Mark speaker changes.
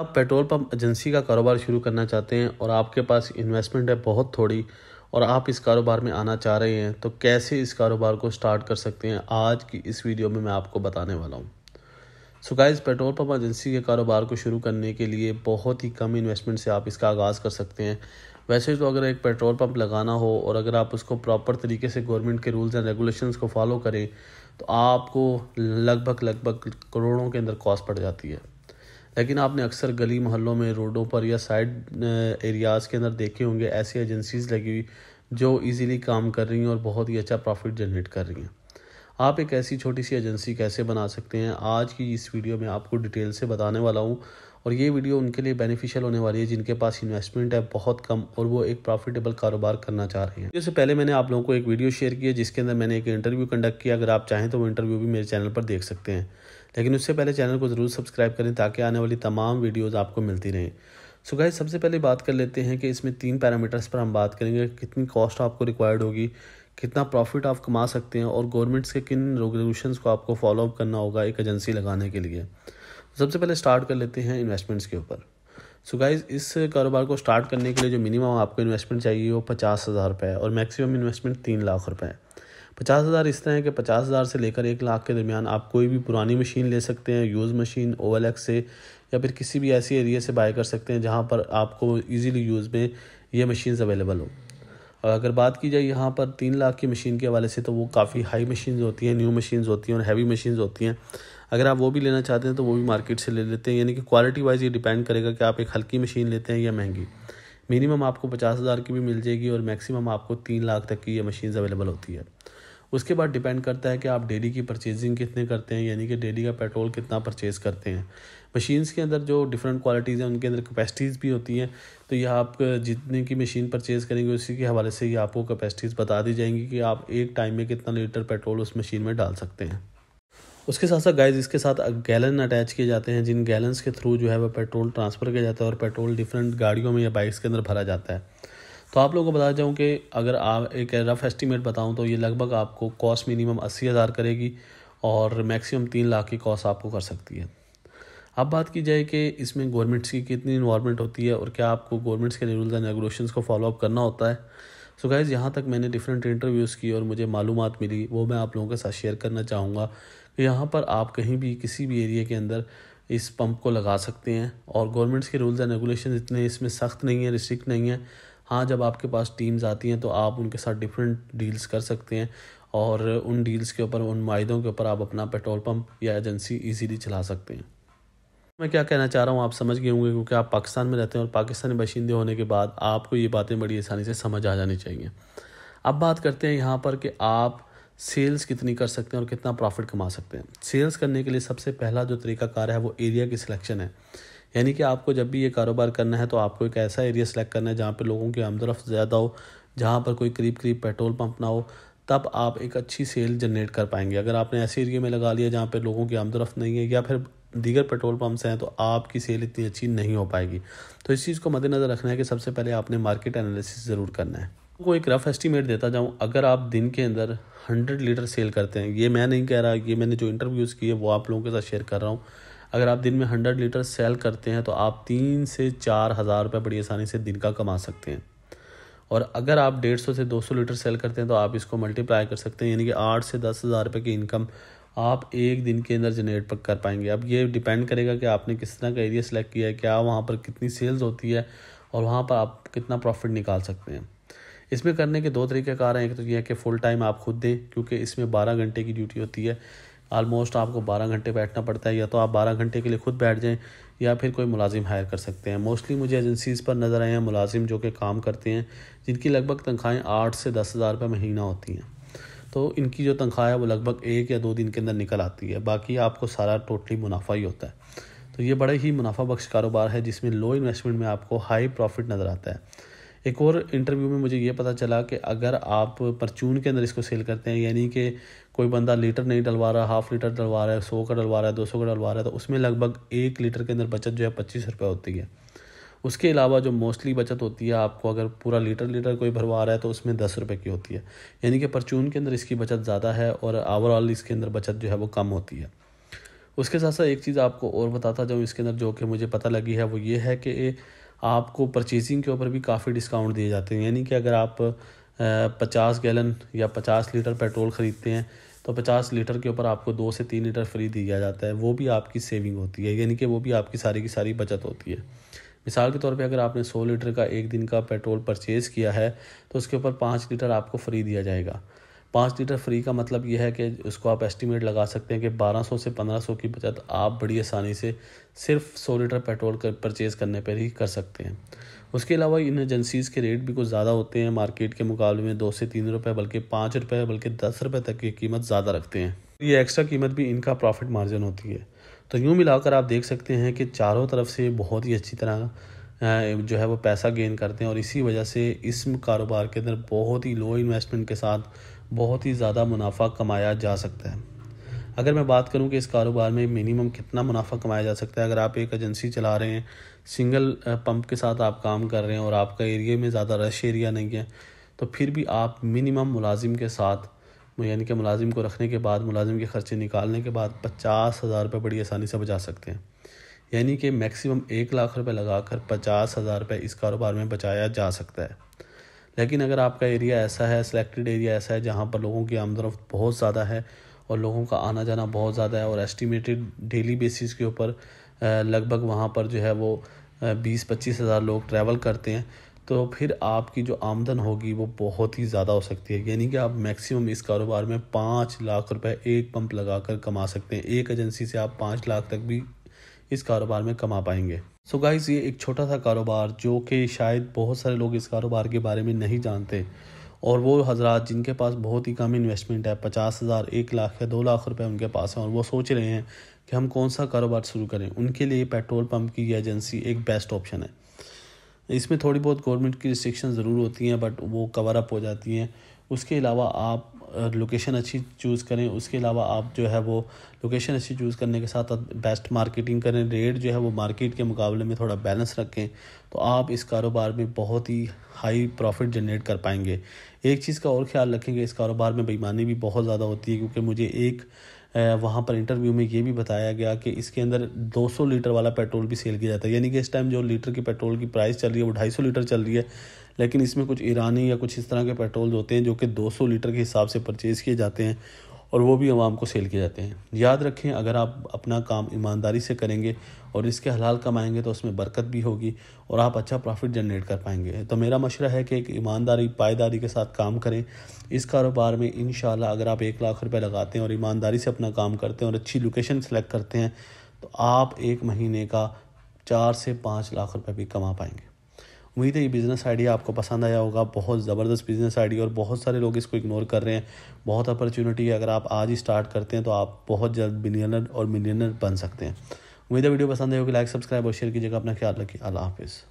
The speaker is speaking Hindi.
Speaker 1: आप पेट्रोल पंप एजेंसी का कारोबार शुरू करना चाहते हैं और आपके पास इन्वेस्टमेंट है बहुत थोड़ी और आप इस कारोबार में आना चाह रहे हैं तो कैसे इस कारोबार को स्टार्ट कर सकते हैं आज की इस वीडियो में मैं आपको बताने वाला हूँ सुकाइज पेट्रोल पंप एजेंसी के कारोबार को शुरू करने के लिए बहुत ही कम इन्वेस्टमेंट से आप इसका आगाज़ कर सकते हैं वैसे तो अगर एक पेट्रोल पंप लगाना हो और अगर आप उसको प्रॉपर तरीके से गवर्नमेंट के रूल्स एंड रेगुलेशंस को फॉलो करें तो आपको लगभग लगभग करोड़ों के अंदर कॉस्ट पड़ जाती है लेकिन आपने अक्सर गली मोहल्लों में रोडों पर या साइड एरियाज़ के अंदर देखे होंगे ऐसी एजेंसीज लगी हुई जो इजीली काम कर रही हैं और बहुत ही अच्छा प्रॉफिट जनरेट कर रही हैं आप एक ऐसी छोटी सी एजेंसी कैसे बना सकते हैं आज की इस वीडियो में आपको डिटेल से बताने वाला हूँ और ये वीडियो उनके लिए बेनिफिशियल होने वाली है जिनके पास इन्वेस्टमेंट है बहुत कम और वो एक प्रॉफिटेबल कारोबार करना चाह रहे हैं इससे पहले मैंने आप लोगों को एक वीडियो शेयर किया जिसके अंदर मैंने एक इंटरव्यू कंडक्ट किया अगर आप चाहें तो वो इंटरव्यू भी मेरे चैनल पर देख सकते हैं लेकिन उससे पहले चैनल को ज़रूर सब्सक्राइब करें ताकि आने वाली तमाम वीडियोज़ आपको मिलती रहें सो गाइस सबसे पहले बात कर लेते हैं कि इसमें तीन पैरामीटर्स पर हम बात करेंगे कितनी कॉस्ट आपको रिक्वायर्ड होगी कितना प्रॉफिट आप कमा सकते हैं और गवर्नमेंट्स के किन रेगुलेशंस को आपको फॉलोअप करना होगा एक एजेंसी लगाने के लिए सबसे पहले स्टार्ट कर लेते हैं इन्वेस्टमेंट्स के ऊपर सो गाइस इस कारोबार को स्टार्ट करने के लिए जो मिनिमम आपको इन्वेस्टमेंट चाहिए वो पचास हज़ार रुपये और मैक्सिमम इन्वेस्टमेंट तीन लाख रुपये है पचास हज़ार इस तरह है कि पचास हज़ार से लेकर एक लाख के दरमियान आप कोई भी पुरानी मशीन ले सकते हैं यूज़ मशीन ओ से या फिर किसी भी ऐसी एरिया से बाय कर सकते हैं जहाँ पर आपको ईज़िली यूज़ में ये मशीन्स अवेलेबल हो और अगर बात की जाए यहाँ पर तीन लाख की मशीन के हवाले से तो वो काफ़ी हाई मशीन्स होती हैं न्यू मशीन्स होती हैं और हैवी मशीन्स होती हैं अगर आप वो भी लेना चाहते हैं तो वो भी मार्केट से ले लेते हैं यानी कि क्वालिटी वाइज ये डिपेंड करेगा कि आप एक हल्की मशीन लेते हैं या महंगी मिनिमम आपको पचास हज़ार की भी मिल जाएगी और मैक्सिमम आपको तीन लाख तक की ये मशीन्स अवेलेबल होती है उसके बाद डिपेंड करता है कि आप डेली की परचेजिंग कितने करते हैं यानी कि डेली का पेट्रोल कितना परचेज़ करते हैं मशीन्स के अंदर जो डिफरेंट क्वालिटीज़ हैं उनके अंदर कैपेसिटीज़ भी होती हैं तो यह आप जितने की मशीन परचेज़ करेंगे उसी के हवाले से ही आपको कैपेसिटीज़ बता दी जाएंगी कि आप एक टाइम में कितना लीटर पेट्रोल उस मशीन में डाल सकते हैं उसके साथ साथ गाइज इसके साथ गैलन अटैच किए जाते हैं जिन गैलन्स के थ्रू जो है वह पेट्रोल ट्रांसफ़र किया जाता है और पेट्रोल डिफरेंट गाड़ियों में या बाइक्स के अंदर भरा जाता है तो आप लोगों को बता जाऊँ कि अगर आप एक रफ़ एस्टीमेट बताऊँ तो ये लगभग आपको कॉस्ट मिनिमम अस्सी हज़ार करेगी और मैक्सिमम तीन लाख की कॉस्ट आपको कर सकती है अब बात की जाए कि इसमें गवर्नमेंट्स की कितनी इन्वॉलमेंट होती है और क्या आपको गवर्नमेंट्स के रूल्स एंड रेगुलेशन को फॉलोअप करना होता है सो so गाइज़ यहाँ तक मैंने डिफरेंट इंटरव्यूज़ की और मुझे मालूम मिली वो मैं आप लोगों के साथ शेयर करना चाहूँगा कि यहाँ पर आप कहीं भी किसी भी एरिया के अंदर इस पंप को लगा सकते हैं और गवर्नमेंट्स के रूल्स एंड रेगुलेशन इतने इसमें सख्त नहीं है रिस्ट्रिक्ट नहीं है हाँ जब आपके पास टीम्स आती हैं तो आप उनके साथ डिफरेंट डील्स कर सकते हैं और उन डील्स के ऊपर उन माहों के ऊपर आप अपना पेट्रोल पम्प या एजेंसी ईजीली चला सकते हैं मैं क्या कहना चाह रहा हूँ आप समझ गए होंगे क्योंकि आप पाकिस्तान में रहते हैं और पाकिस्तानी बशिंदे होने के बाद आपको ये बातें बड़ी आसानी से समझ आ जानी चाहिए अब बात करते हैं यहाँ पर कि आप सेल्स कितनी कर सकते हैं और कितना प्रॉफिट कमा सकते हैं सेल्स करने के लिए सबसे पहला जो तरीका कार है वो एरिया की सिलेक्शन है यानी कि आपको जब भी ये कारोबार करना है तो आपको एक ऐसा एरिया सेलेक्ट करना है जहाँ पर लोगों की आमदरफ ज़्यादा हो जहाँ पर कोई करीब करीब पेट्रोल पम्प ना हो तब आप एक अच्छी सेल जनरेट कर पाएंगे अगर आपने ऐसे एरिए में लगा लिया जहाँ पर लोगों की आमदरफ नहीं है या फिर दीगर पेट्रोल पम्प्स हैं तो आपकी सेल इतनी अच्छी नहीं हो पाएगी तो इस चीज़ को मद्देनज़र रखना है कि सबसे पहले आपने मार्केट एनालिसिस ज़रूर करना है को एक रफ एस्टीमेट देता जाऊँ अगर आप दिन के अंदर हंड्रेड लीटर सेल करते हैं ये मैं नहीं कह रहा ये मैंने जो इंटरव्यूज़ किए वो आप लोगों के साथ शेयर कर रहा हूँ अगर आप दिन में हंड्रेड लीटर सेल करते हैं तो आप तीन से चार हज़ार रुपये बड़ी आसानी से दिन का कमा सकते हैं और अगर आप डेढ़ सौ से दो सौ लीटर सेल करते हैं तो आप इसको मल्टीप्लाई कर सकते हैं यानी कि आठ से दस हज़ार रुपये की इनकम आप एक दिन के अंदर जनरेट कर पाएंगे अब ये डिपेंड करेगा कि आपने किस तरह का एरिया सेलेक्ट किया है क्या वहाँ पर कितनी सेल्स होती है और वहाँ पर आप कितना प्रॉफिट निकाल सकते हैं इसमें करने के दो तरीके कार हैं एक तो यह है कि फ़ुल टाइम आप खुद दें क्योंकि इसमें बारह घंटे की ड्यूटी होती है आलमोस्ट आपको बारह घंटे बैठना पड़ता है या तो आप बारह घंटे के लिए खुद बैठ जाएँ या फिर कोई मुलाजिम हायर कर सकते हैं मोस्टली मुझे एजेंसीज़ पर नज़र आए हैं मुलाजिम जो कि काम करते हैं जिनकी लगभग तनख्वाहें आठ से दस हज़ार रुपये महीना होती हैं तो इनकी जो तनख्वाह है वो लगभग एक या दो दिन के अंदर निकल आती है बाकी आपको सारा टोटली मुनाफा ही होता है तो ये बड़े ही मुनाफा बख्श कारोबार है जिसमें लो इन्वेस्टमेंट में आपको हाई प्रॉफिट नज़र आता है एक और इंटरव्यू में मुझे ये पता चला कि अगर आप परचून के अंदर इसको सेल करते हैं यानी कि कोई बंदा लीटर नहीं डलवा रहा हाफ लीटर डलवा रहा है सौ का डलवा रहा है दो सौ का डलवा रहा है तो उसमें लगभग एक लीटर के अंदर बचत जो है पच्चीस रुपये होती है उसके अलावा जो मोस्टली बचत होती है आपको अगर पूरा लीटर लीटर कोई भरवा रहा है तो उसमें दस रुपये की होती है यानी कि परचून के अंदर इसकी बचत ज़्यादा है और ओवरऑल इसके अंदर बचत जो है वो कम होती है उसके साथ साथ एक चीज़ आपको और बताता जाऊँ इसके अंदर जो कि मुझे पता लगी है वो ये है कि आपको परचेजिंग के ऊपर भी काफ़ी डिस्काउंट दिए जाते हैं यानी कि अगर आप पचास गैलन या पचास लीटर पेट्रोल ख़रीदते हैं तो पचास लीटर के ऊपर आपको दो से तीन लीटर फ्री दिया जाता है वो भी आपकी सेविंग होती है यानी कि वो भी आपकी सारी की सारी बचत होती है मिसाल के तौर पे अगर आपने सौ लीटर का एक दिन का पेट्रोल परचेज़ किया है तो उसके ऊपर पाँच लीटर आपको फ्री दिया जाएगा पाँच लीटर फ्री का मतलब यह है कि उसको आप एस्टिमेट लगा सकते हैं कि 1200 से 1500 की बचत आप बड़ी आसानी से सिर्फ 100 लीटर पेट्रोल कर परचेज़ करने पर ही कर सकते हैं उसके अलावा इन एजेंसीज़ के रेट भी कुछ ज़्यादा होते हैं मार्केट के मुकाबले में दो से तीन रुपये बल्कि पाँच रुपये बल्कि दस रुपये तक की कीमत ज़्यादा रखते हैं ये एक्स्ट्रा कीमत भी इनका प्रॉफिट मार्जिन होती है तो यूँ मिलाकर आप देख सकते हैं कि चारों तरफ से बहुत ही अच्छी तरह जो है वो पैसा गेन करते हैं और इसी वजह से इस कारोबार के अंदर बहुत ही लो इन्वेस्टमेंट के साथ बहुत ही ज़्यादा मुनाफा कमाया जा सकता है अगर मैं बात करूं कि इस कारोबार में मिनिमम कितना मुनाफा कमाया जा सकता है अगर आप एक एजेंसी चला रहे हैं सिंगल पंप के साथ आप काम कर रहे हैं और आपका एरिया में ज़्यादा रश एरिया नहीं है तो फिर भी आप मिनिमम मुलाजिम के साथ यानी कि मुलाजिम को रखने के बाद मुलाजिम के ख़र्चे निकालने के बाद पचास हज़ार रुपये बड़ी आसानी से बचा सकते हैं यानी कि मैक्सिमम एक लाख लगा लगाकर पचास हज़ार रुपये इस कारोबार में बचाया जा सकता है लेकिन अगर आपका एरिया ऐसा है सिलेक्टेड एरिया ऐसा है जहाँ पर लोगों की आमदरफ बहुत ज़्यादा है और लोगों का आना जाना बहुत ज़्यादा है और एस्टिमेटेड डेली बेसिस के ऊपर लगभग वहाँ पर जो है वो बीस पच्चीस हज़ार लोग ट्रैवल करते हैं तो फिर आपकी जो आमदन होगी वो बहुत ही ज़्यादा हो सकती है यानी कि आप मैक्सिमम इस कारोबार में पाँच लाख रुपए एक पंप लगा कर कमा सकते हैं एक एजेंसी से आप पाँच लाख तक भी इस कारोबार में कमा पाएंगे सो so गाइज ये एक छोटा सा कारोबार जो कि शायद बहुत सारे लोग इस कारोबार के बारे में नहीं जानते और वो हज़रा जिनके पास बहुत ही कम इन्वेस्टमेंट है पचास हज़ार एक लाख या दो लाख रुपए उनके पास हैं और वो सोच रहे हैं कि हम कौन सा कारोबार शुरू करें उनके लिए पेट्रोल पंप की एजेंसी एक बेस्ट ऑप्शन है इसमें थोड़ी बहुत गवर्नमेंट की रिस्ट्रिक्शन ज़रूर होती हैं बट वो कवर अप हो जाती हैं उसके अलावा आप लोकेशन अच्छी चूज़ करें उसके अलावा आप जो है वो लोकेशन अच्छी चूज़ करने के साथ बेस्ट मार्केटिंग करें रेट जो है वो मार्केट के मुकाबले में थोड़ा बैलेंस रखें तो आप इस कारोबार में बहुत ही हाई प्रॉफिट जनरेट कर पाएंगे एक चीज़ का और ख्याल रखेंगे इस कारोबार में बेईमानी भी बहुत ज़्यादा होती है क्योंकि मुझे एक वहाँ पर इंटरव्यू में ये भी बताया गया कि इसके अंदर 200 लीटर वाला पेट्रोल भी सेल किया जाता है यानी कि इस टाइम जो लीटर की पेट्रोल की प्राइस चल रही है वो ढाई लीटर चल रही है लेकिन इसमें कुछ ईरानी या कुछ इस तरह के पेट्रोल होते हैं जो कि 200 लीटर के हिसाब से परचेज़ किए जाते हैं और वो भी आवाम को सेल किए जाते हैं याद रखें अगर आप अपना काम ईमानदारी से करेंगे और इसके हलाल कमाएंगे तो उसमें बरकत भी होगी और आप अच्छा प्रॉफिट जनरेट कर पाएंगे तो मेरा मशरा है कि एक ईमानदारी पायदारी के साथ काम करें इस कारोबार में इन अगर आप एक लाख रुपये लगाते हैं और ईमानदारी से अपना काम करते हैं और अच्छी लोकेशन सेलेक्ट करते हैं तो आप एक महीने का चार से पाँच लाख रुपये भी कमा पाएंगे उम्मीद है ये बिज़नेस आइडिया आपको पसंद आया होगा बहुत ज़बरदस्त बिज़नेस आइडिया और बहुत सारे लोग इसको इग्नोर कर रहे हैं बहुत अपॉर्चुनिटी है अगर आप आज ही स्टार्ट करते हैं तो आप बहुत जल्द बिलियनर और मिलियनर बन सकते हैं उम्मीद है वीडियो पसंद आई होगी लाइक सब्सक्राइब और शेयर कीजिएगा अपना ख्याल रखिए अल्लाह हाफिज़